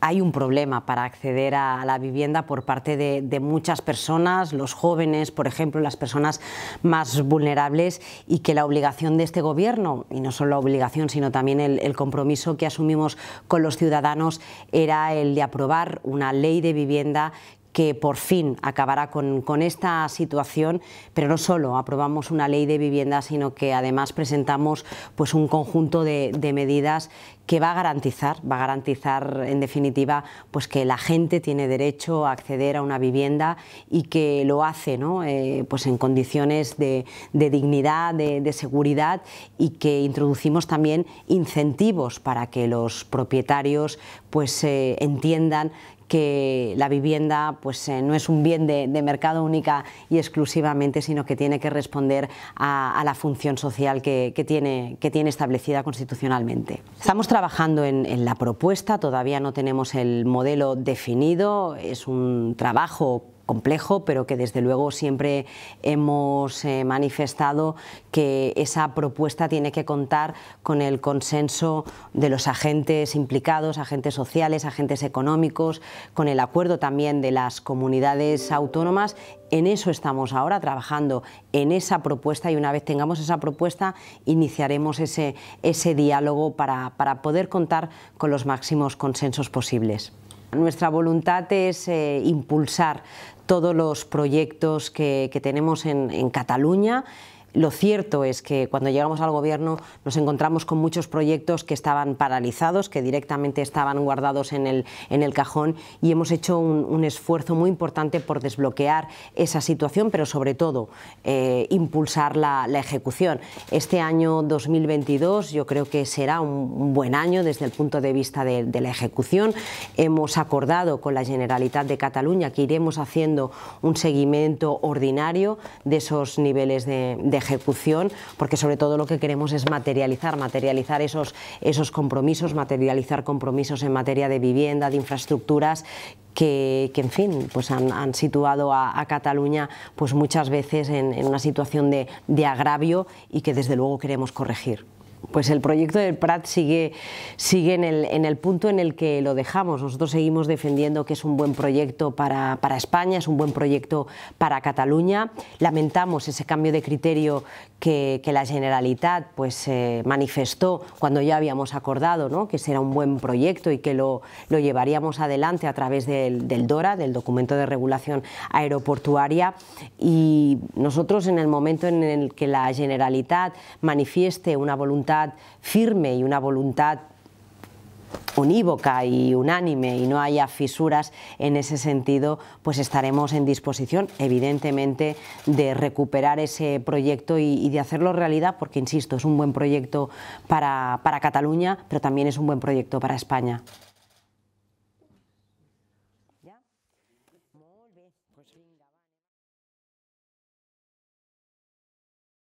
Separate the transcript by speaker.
Speaker 1: hay un problema para acceder a la vivienda por parte de, muchas personas, los jóvenes, por ejemplo, las personas más vulnerables, y que la obligación de este Gobierno, y no solo la obligación, sino también el, el compromiso que asumimos con los ciudadanos, era el de aprobar una ley de vivienda que por fin acabará con, esta situación, pero no solo aprobamos una ley de vivienda, sino que además presentamos pues, un conjunto de, medidas que va a garantizar, va a garantizar en definitiva pues que la gente tiene derecho a acceder a una vivienda y que lo hace eh, pues en condiciones de, dignidad, de, seguridad y que introducimos también incentivos para que los propietarios pues eh, entiendan que la vivienda pues, eh, no es un bien de, mercado única y exclusivamente, sino que tiene que responder a, la función social que, tiene, establecida constitucionalmente. Estamos trabajando en la propuesta, todavía no tenemos el modelo definido, es un trabajo complejo, pero que desde luego siempre hemos eh, manifestado que esa propuesta tiene que contar con el consenso de los agentes implicados, agentes sociales, agentes económicos, con el acuerdo también de las comunidades autónomas. En eso estamos ahora trabajando, en esa propuesta y una vez tengamos esa propuesta iniciaremos ese, diálogo para poder contar con los máximos consensos posibles. Nuestra voluntad es eh, impulsar todos los proyectos que, tenemos en Cataluña lo cierto es que cuando llegamos al gobierno nos encontramos con muchos proyectos que estaban paralizados, que directamente estaban guardados en el, en el cajón y hemos hecho un, esfuerzo muy importante por desbloquear esa situación, pero sobre todo eh, impulsar la, ejecución. Este año 2022 yo creo que será un, buen año desde el punto de vista de, la ejecución. Hemos acordado con la Generalitat de Cataluña que iremos haciendo un seguimiento ordinario de esos niveles de, de ejecución, porque sobre todo lo que queremos es materializar, materializar esos, compromisos, materializar compromisos en materia de vivienda, de infraestructuras que, en fin, pues han, situado a, Cataluña pues muchas veces en, una situación de agravio y que desde luego queremos corregir pues el proyecto del Prat sigue, sigue en, el, punto en el que lo dejamos. Nosotros seguimos defendiendo que es un buen proyecto para, España, es un buen proyecto para Cataluña. Lamentamos ese cambio de criterio que, la Generalitat pues, eh, manifestó cuando ya habíamos acordado ¿no? que será un buen proyecto y que lo, llevaríamos adelante a través del, DORA, del Documento de Regulación Aeroportuaria. Y nosotros en el momento en el que la Generalitat manifieste una voluntad firme y una voluntad unívoca y unánime y no haya fisuras en ese sentido, pues estaremos en disposición, evidentemente, de recuperar ese proyecto y, de hacerlo realidad, porque, insisto, es un buen proyecto para Cataluña, pero también es un buen proyecto para España. Pues